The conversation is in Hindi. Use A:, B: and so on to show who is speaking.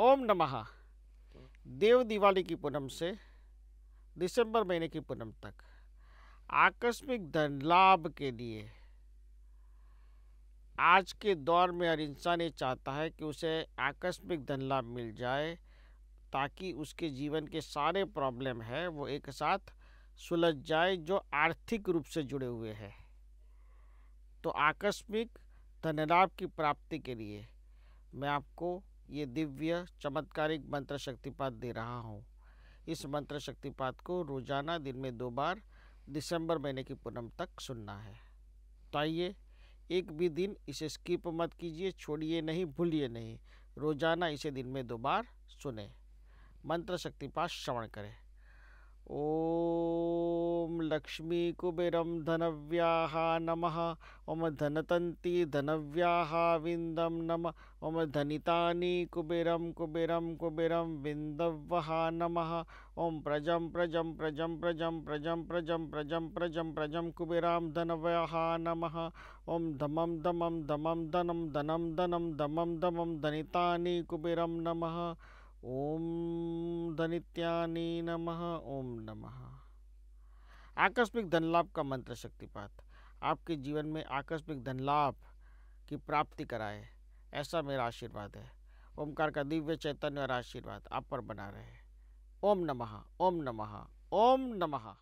A: ओम नमः देव दिवाली की पूनम से दिसंबर महीने की पूनम तक आकस्मिक धन लाभ के लिए आज के दौर में हर इंसान ये चाहता है कि उसे आकस्मिक धन लाभ मिल जाए ताकि उसके जीवन के सारे प्रॉब्लम है वो एक साथ सुलझ जाए जो आर्थिक रूप से जुड़े हुए हैं तो आकस्मिक धन लाभ की प्राप्ति के लिए मैं आपको ये दिव्य चमत्कारिक मंत्र शक्तिपात दे रहा हूँ इस मंत्र शक्तिपात को रोजाना दिन में दो बार दिसंबर महीने की पूनम तक सुनना है तो आइए एक भी दिन इसे स्किप मत कीजिए छोड़िए नहीं भूलिए नहीं रोजाना इसे दिन में दो बार सुने मंत्र शक्तिपात श्रवण करें लक्ष्मीकुबेरं धनव्याः नमः मम धनतन्ती धनव्याः विन्दं नम मम धनितानि कुबेर कुबेर कुबेर विन्दवः नम ओं प्रज प्रज प्रज प्रज प्रज प्रज प्रज प्रज प्रज कुबेरा धनव्या नम ओं धमं धमं धमं धनम धनम धनम धमं धमं धनितानि कुबेर नम ॐ धनित्यानि नम ओं नमः आकस्मिक धनलाभ का मंत्र शक्तिपात आपके जीवन में आकस्मिक धनलाभ की प्राप्ति कराए ऐसा मेरा आशीर्वाद है ओमकार का दिव्य चैतन्य और आशीर्वाद आप पर बना रहे ओम नमः ओम नमः ओम नमः